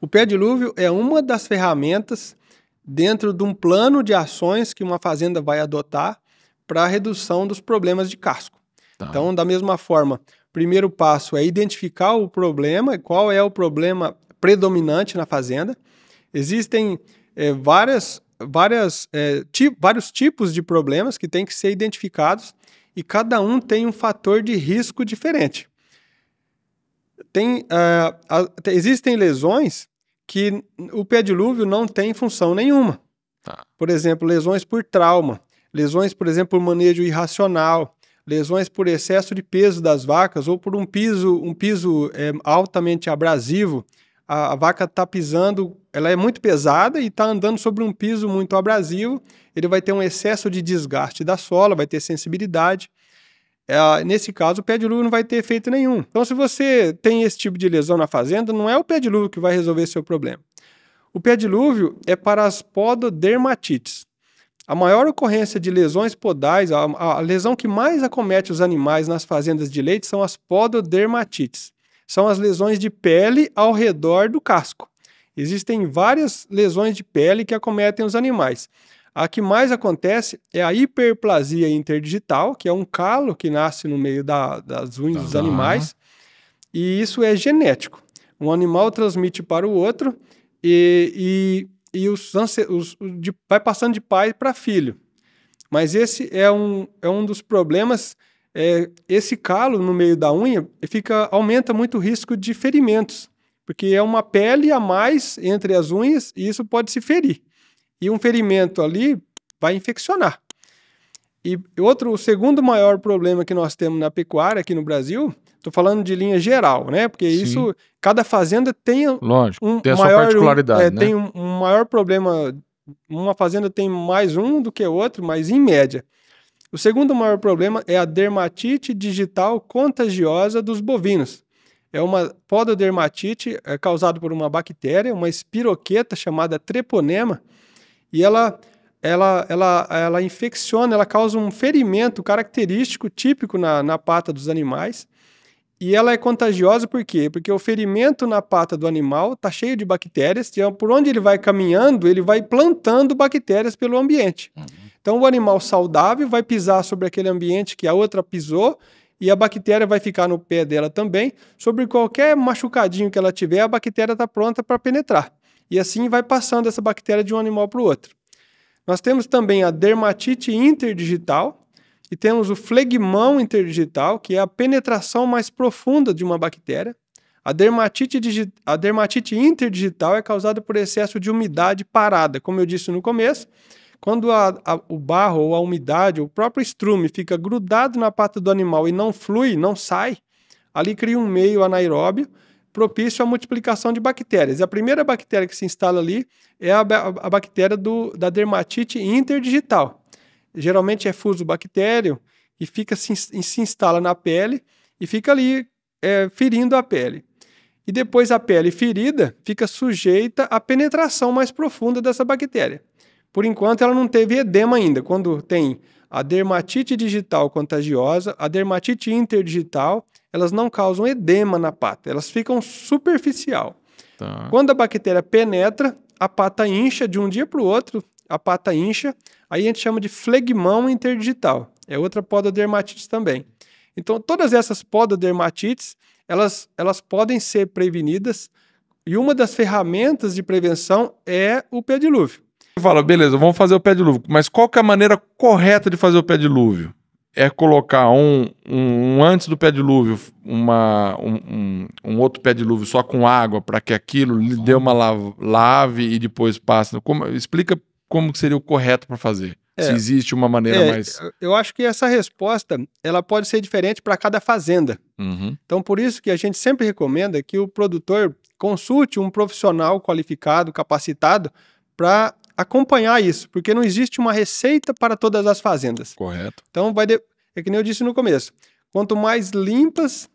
O pé-dilúvio é uma das ferramentas dentro de um plano de ações que uma fazenda vai adotar para a redução dos problemas de casco. Tá. Então, da mesma forma, o primeiro passo é identificar o problema e qual é o problema predominante na fazenda. Existem é, várias, várias, é, ti, vários tipos de problemas que têm que ser identificados e cada um tem um fator de risco diferente. Tem, uh, a, existem lesões que o pé dilúvio não tem função nenhuma. Tá. Por exemplo, lesões por trauma, lesões, por exemplo, por manejo irracional, lesões por excesso de peso das vacas ou por um piso, um piso é, altamente abrasivo. A, a vaca está pisando, ela é muito pesada e está andando sobre um piso muito abrasivo. Ele vai ter um excesso de desgaste da sola, vai ter sensibilidade é, nesse caso, o pé de luva não vai ter efeito nenhum. Então, se você tem esse tipo de lesão na fazenda, não é o pé de luva que vai resolver seu problema. O pé dilúvio é para as pododermatites. A maior ocorrência de lesões podais, a, a, lesão que mais acomete os animais nas fazendas de leite são as pododermatites. São as lesões de pele ao redor do casco. Existem várias lesões de pele que acometem os animais. A que mais acontece é a hiperplasia interdigital, que é um calo que nasce no meio da, das unhas dos animais, e isso é genético. Um animal transmite para o outro e, e, e os, os, de, vai passando de pai para filho. Mas esse é um, é um dos problemas. É, esse calo no meio da unha fica aumenta muito o risco de ferimentos, porque é uma pele a mais entre as unhas e isso pode se ferir. E um ferimento ali vai infeccionar. E outro, o segundo maior problema que nós temos na pecuária aqui no Brasil, estou falando de linha geral, né? Porque Sim. isso, cada fazenda tem, Lógico, um tem a maior, sua particularidade. Um, é, né? Tem um, maior problema. Uma fazenda tem mais um do que outro, mas em média. O segundo maior problema é a dermatite digital contagiosa dos bovinos. É uma pododermatite é, causada por uma bactéria, uma espiroqueta chamada treponema, e ela, ela, ela, ela infecciona, ela causa um ferimento característico, típico na, na pata dos animais. E ela é contagiosa por quê? Porque o ferimento na pata do animal está cheio de bactérias, e então, por onde ele vai caminhando, ele vai plantando bactérias pelo ambiente. Uhum. Então, o animal saudável vai pisar sobre aquele ambiente que a outra pisou, e a bactéria vai ficar no pé dela também. Sobre qualquer machucadinho que ela tiver, a bactéria está pronta para penetrar. E assim vai passando essa bactéria de um animal para o outro. Nós temos também a dermatite interdigital e temos o flegmão interdigital, que é a penetração mais profunda de uma bactéria. A dermatite, a dermatite interdigital é causada por excesso de umidade parada, como eu disse no começo. Quando a, a, o barro ou a umidade, o próprio estrume fica grudado na pata do animal e não flui, não sai, ali cria um meio anaeróbio propício à multiplicação de bactérias. E a primeira bactéria que se instala ali é a, a bactéria do, da dermatite interdigital. Geralmente é fuso bactério e fica se, se instala na pele e fica ali é, ferindo a pele. E depois a pele ferida fica sujeita à penetração mais profunda dessa bactéria. Por enquanto ela não teve edema ainda. Quando tem a dermatite digital contagiosa, a dermatite interdigital elas não causam edema na pata, elas ficam superficial. Tá. Quando a bactéria penetra, a pata incha de um dia para o outro, a pata incha, aí a gente chama de flegmão interdigital. É outra pododermatite também. Então, todas essas pododermatites, elas, elas podem ser prevenidas e uma das ferramentas de prevenção é o pé dilúvio. Fala, beleza, vamos fazer o pé dilúvio, mas qual que é a maneira correta de fazer o pé dilúvio? é colocar um, um, um, antes do pé dilúvio, uma, um, um, outro pé dilúvio só com água para que aquilo lhe dê uma lave e depois passe. Como, explica como seria o correto para fazer. É, se existe uma maneira é, mais. Eu acho que essa resposta ela pode ser diferente para cada fazenda. Uhum. Então, por isso que a gente sempre recomenda que o produtor consulte um profissional qualificado, capacitado, para acompanhar isso, porque não existe uma receita para todas as fazendas. Correto. Então vai de... É que nem eu disse no começo. Quanto mais limpas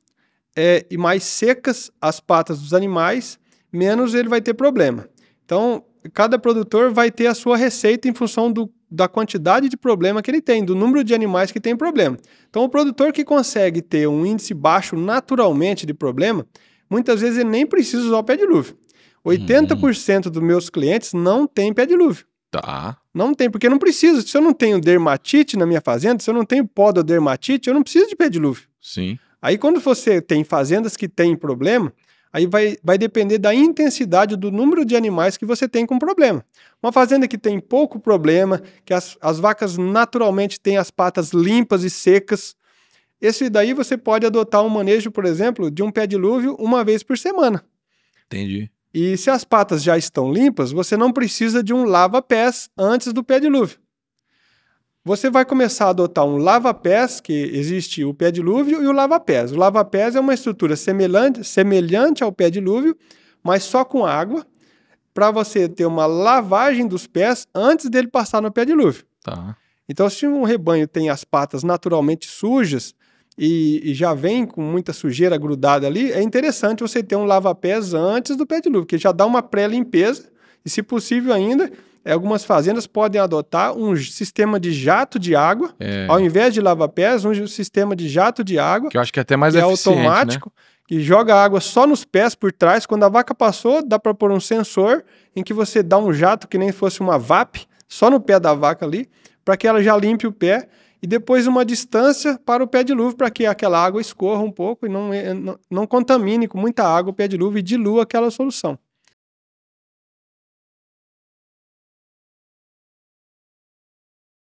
é, e mais secas as patas dos animais, menos ele vai ter problema. Então, cada produtor vai ter a sua receita em função do, da quantidade de problema que ele tem, do número de animais que tem problema. Então, o produtor que consegue ter um índice baixo naturalmente de problema, muitas vezes ele nem precisa usar o pé dilúvio. Uhum. 80% dos meus clientes não tem pé dilúvio. Tá. Não tem, porque não precisa. Se eu não tenho dermatite na minha fazenda, se eu não tenho pododermatite, eu não preciso de pedilúvio Sim. Aí quando você tem fazendas que tem problema, aí vai, vai depender da intensidade do número de animais que você tem com problema. Uma fazenda que tem pouco problema, que as, as vacas naturalmente têm as patas limpas e secas, esse daí você pode adotar um manejo, por exemplo, de um pé uma vez por semana. Entendi. E se as patas já estão limpas, você não precisa de um lava-pés antes do pé dilúvio. Você vai começar a adotar um lava-pés, que existe o pé dilúvio e o lava-pés. O lava-pés é uma estrutura semelhante, semelhante ao pé dilúvio, mas só com água, para você ter uma lavagem dos pés antes dele passar no pé dilúvio. Tá. Então, se um rebanho tem as patas naturalmente sujas, e, e já vem com muita sujeira grudada ali, é interessante você ter um lava-pés antes do pé de luva, porque já dá uma pré-limpeza e, se possível ainda, algumas fazendas podem adotar um sistema de jato de água, é. ao invés de lava-pés, um sistema de jato de água. Que eu acho que é até mais que é né? automático. Né? que joga água só nos pés por trás. Quando a vaca passou, dá para pôr um sensor em que você dá um jato que nem fosse uma VAP, só no pé da vaca ali, para que ela já limpe o pé e depois uma distância para o pé de luva para que aquela água escorra um pouco e não, eh, não, não contamine com muita água o pé de luva e dilua aquela solução.